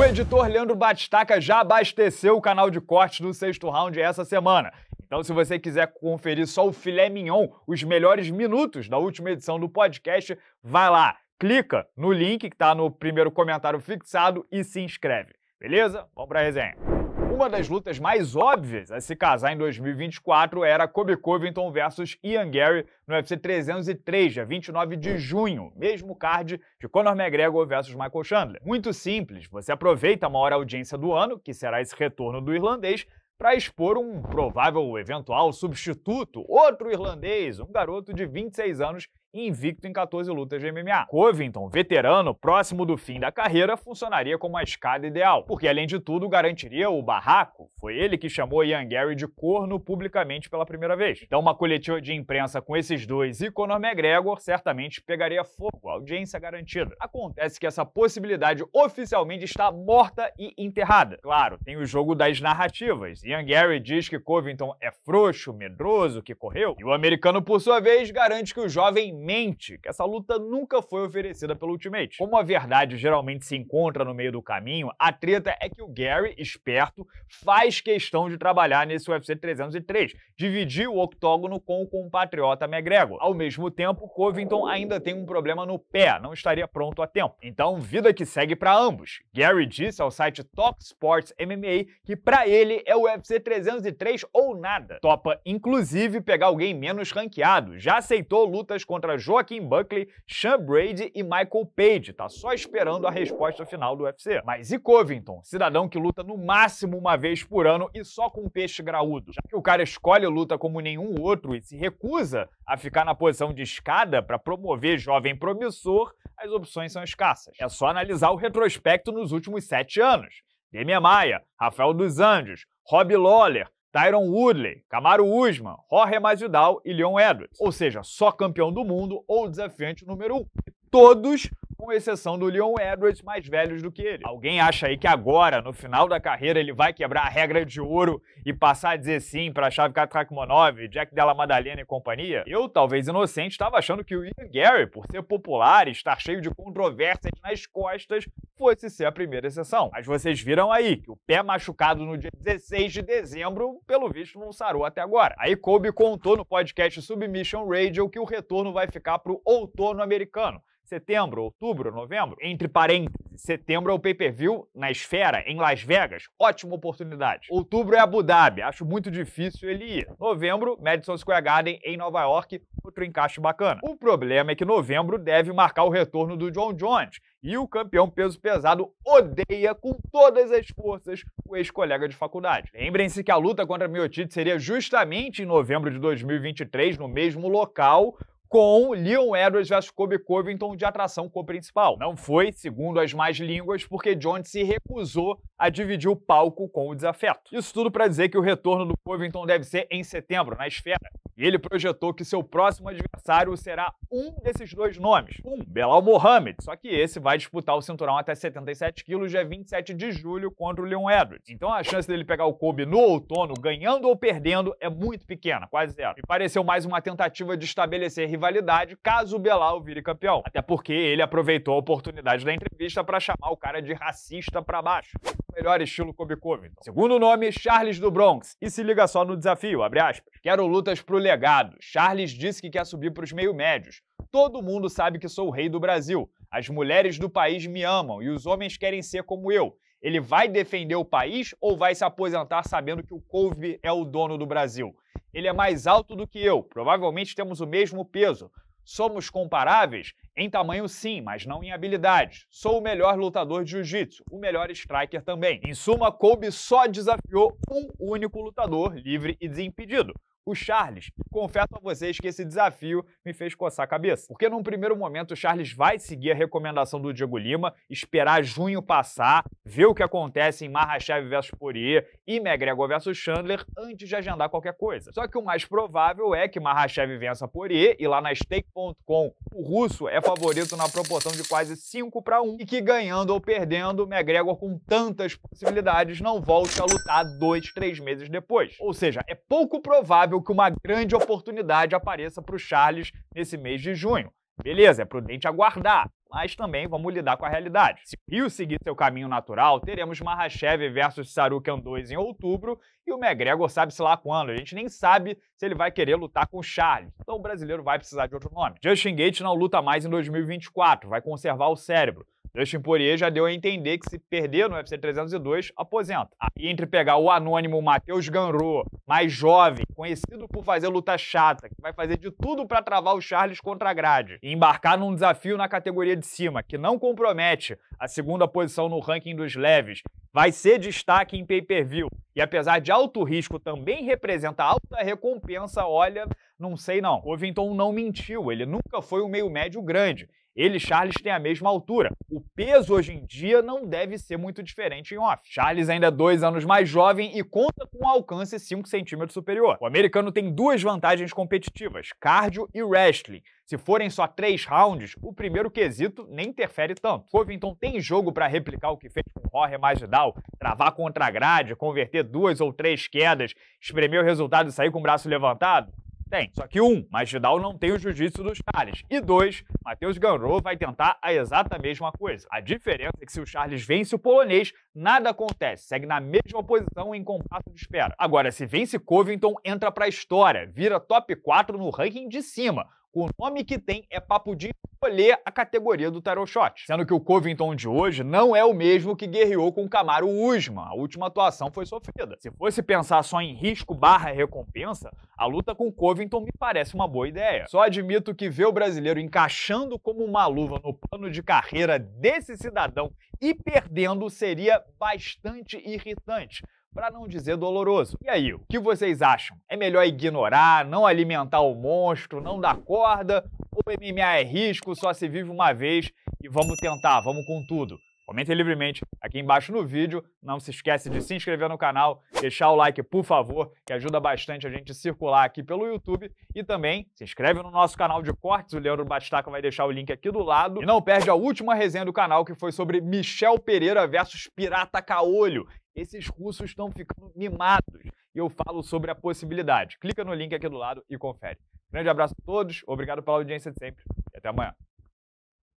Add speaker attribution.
Speaker 1: O editor Leandro Batistaca já abasteceu o canal de cortes do sexto round essa semana. Então, se você quiser conferir só o filé mignon, os melhores minutos da última edição do podcast, vai lá, clica no link que está no primeiro comentário fixado e se inscreve. Beleza? Vamos para a resenha. Uma das lutas mais óbvias a se casar em 2024 era Kobe Covington versus Ian Gary no UFC 303, dia 29 de junho, mesmo card de Conor McGregor versus Michael Chandler. Muito simples, você aproveita a maior audiência do ano, que será esse retorno do irlandês, para expor um provável eventual substituto, outro irlandês, um garoto de 26 anos invicto em 14 lutas de MMA. Covington, veterano, próximo do fim da carreira, funcionaria como a escada ideal, porque além de tudo garantiria o barraco. Foi ele que chamou Ian Gary de corno publicamente pela primeira vez. Então uma coletiva de imprensa com esses dois e Conor McGregor certamente pegaria fogo, audiência garantida. Acontece que essa possibilidade oficialmente está morta e enterrada. Claro, tem o jogo das narrativas. Ian Gary diz que Covington é frouxo, medroso, que correu, e o americano por sua vez garante que o jovem mente que essa luta nunca foi oferecida pelo Ultimate. Como a verdade geralmente se encontra no meio do caminho, a treta é que o Gary, esperto, faz questão de trabalhar nesse UFC 303, dividir o octógono com o compatriota McGregor. Ao mesmo tempo, Covington ainda tem um problema no pé, não estaria pronto a tempo. Então, vida que segue para ambos. Gary disse ao site Talk Sports MMA que para ele é o UFC 303 ou nada. Topa inclusive pegar alguém menos ranqueado, já aceitou lutas contra contra Joaquim Buckley, Sean Brady e Michael Page. Tá só esperando a resposta final do UFC. Mas e Covington, cidadão que luta no máximo uma vez por ano e só com peixe graúdo? Já que o cara escolhe luta como nenhum outro e se recusa a ficar na posição de escada para promover jovem promissor, as opções são escassas. É só analisar o retrospecto nos últimos sete anos. Demia Maia, Rafael dos Anjos, Rob Lawler, Tyron Woodley, Camaro Usman, Jorge Masvidal e Leon Edwards. Ou seja, só campeão do mundo ou desafiante número 1. Um. Todos com exceção do Leon Edwards, mais velhos do que ele. Alguém acha aí que agora, no final da carreira, ele vai quebrar a regra de ouro e passar a dizer sim para a Shavkat Rakhmonov, Jack Della Madalena e companhia? Eu, talvez inocente, estava achando que o Ian Gary, por ser popular e estar cheio de controvérsias nas costas, fosse ser a primeira exceção. Mas vocês viram aí que o pé machucado no dia 16 de dezembro, pelo visto, não sarou até agora. Aí Kobe contou no podcast Submission Radio que o retorno vai ficar pro outono americano setembro, outubro, novembro, entre parênteses, setembro é o pay-per-view na Esfera, em Las Vegas, ótima oportunidade. Outubro é Abu Dhabi, acho muito difícil ele ir. Novembro, Madison Square Garden em Nova York, outro encaixe bacana. O problema é que novembro deve marcar o retorno do John Jones, e o campeão peso pesado odeia com todas as forças o ex-colega de faculdade. Lembrem-se que a luta contra Miotite seria justamente em novembro de 2023, no mesmo local, com Leon Edwards versus Kobe Covington de atração co-principal. Não foi, segundo as mais línguas, porque Jones se recusou a dividir o palco com o desafeto. Isso tudo para dizer que o retorno do Covington deve ser em setembro, na esfera e ele projetou que seu próximo adversário será um desses dois nomes. Um, Belal Mohamed, só que esse vai disputar o cinturão até 77 quilos dia 27 de julho contra o Leon Edwards. Então a chance dele pegar o Kobe no outono, ganhando ou perdendo, é muito pequena, quase zero. E pareceu mais uma tentativa de estabelecer rivalidade caso o Belal vire campeão. Até porque ele aproveitou a oportunidade da entrevista para chamar o cara de racista para baixo melhor estilo Kobe Covington. Segundo nome, Charles do Bronx. E se liga só no desafio, abre aspas. Quero lutas pro legado. Charles disse que quer subir pros meio médios. Todo mundo sabe que sou o rei do Brasil. As mulheres do país me amam e os homens querem ser como eu. Ele vai defender o país ou vai se aposentar sabendo que o Kobe é o dono do Brasil? Ele é mais alto do que eu, provavelmente temos o mesmo peso. Somos comparáveis? Em tamanho, sim, mas não em habilidades. Sou o melhor lutador de jiu-jitsu, o melhor striker também. Em suma, Kobe só desafiou um único lutador livre e desimpedido. O Charles, confesso a vocês que esse desafio me fez coçar a cabeça. Porque num primeiro momento o Charles vai seguir a recomendação do Diego Lima, esperar junho passar, ver o que acontece em Marrachev vs Poirier e McGregor vs Chandler antes de agendar qualquer coisa. Só que o mais provável é que Marrachev vença Poirier e lá na stake.com o russo é favorito na proporção de quase 5 para 1 e que ganhando ou perdendo, McGregor com tantas possibilidades não volte a lutar dois, três meses depois. Ou seja, é pouco provável que uma grande oportunidade apareça para o Charles nesse mês de junho. Beleza, é prudente aguardar mas também vamos lidar com a realidade. Se o Rio seguir seu caminho natural, teremos Mahashev versus Sarukian 2 em outubro e o McGregor sabe-se lá quando. A gente nem sabe se ele vai querer lutar com o Charles. Então o brasileiro vai precisar de outro nome. Justin Gates não luta mais em 2024, vai conservar o cérebro. Justin Poirier já deu a entender que se perder no UFC 302, aposenta. E entre pegar o anônimo Matheus Ganro, mais jovem, conhecido por fazer luta chata, que vai fazer de tudo para travar o Charles contra a grade, e embarcar num desafio na categoria de cima, que não compromete a segunda posição no ranking dos leves, vai ser destaque em pay-per-view. E apesar de alto risco, também representa alta recompensa, olha, não sei não. Covington não mentiu, ele nunca foi um meio médio grande. Ele e Charles têm a mesma altura. O peso hoje em dia não deve ser muito diferente em off. Charles ainda é dois anos mais jovem e conta com um alcance 5 centímetros superior. O americano tem duas vantagens competitivas, cardio e wrestling. Se forem só três rounds, o primeiro quesito nem interfere tanto. Covington tem jogo para replicar o que fez com Jorge Masvidal, travar contra a grade, converter duas ou três quedas, espremer o resultado e sair com o braço levantado? Tem. Só que um, Mas Masvidal não tem o jiu-jitsu dos Charles. E dois, Matheus Ganrou vai tentar a exata mesma coisa. A diferença é que se o Charles vence o polonês, nada acontece. Segue na mesma posição em compasso de espera. Agora, se vence Covington, entra pra história. Vira top 4 no ranking de cima. O nome que tem é papo de escolher a categoria do tarot shot. Sendo que o Covington de hoje não é o mesmo que guerreou com o Camaro Usman. A última atuação foi sofrida. Se fosse pensar só em risco barra recompensa, a luta com o Covington me parece uma boa ideia. Só admito que ver o brasileiro encaixando como uma luva no plano de carreira desse cidadão e perdendo seria bastante irritante para não dizer doloroso. E aí, o que vocês acham? É melhor ignorar, não alimentar o monstro, não dar corda? Ou MMA é risco, só se vive uma vez e vamos tentar, vamos com tudo? Comente livremente aqui embaixo no vídeo. Não se esquece de se inscrever no canal, deixar o like, por favor, que ajuda bastante a gente circular aqui pelo YouTube. E também se inscreve no nosso canal de cortes. O Leandro Bastaca vai deixar o link aqui do lado. E não perde a última resenha do canal, que foi sobre Michel Pereira versus Pirata Caolho. Esses russos estão ficando mimados. E eu falo sobre a possibilidade. Clica no link aqui do lado e confere. Grande abraço a todos, obrigado pela audiência de sempre e até amanhã.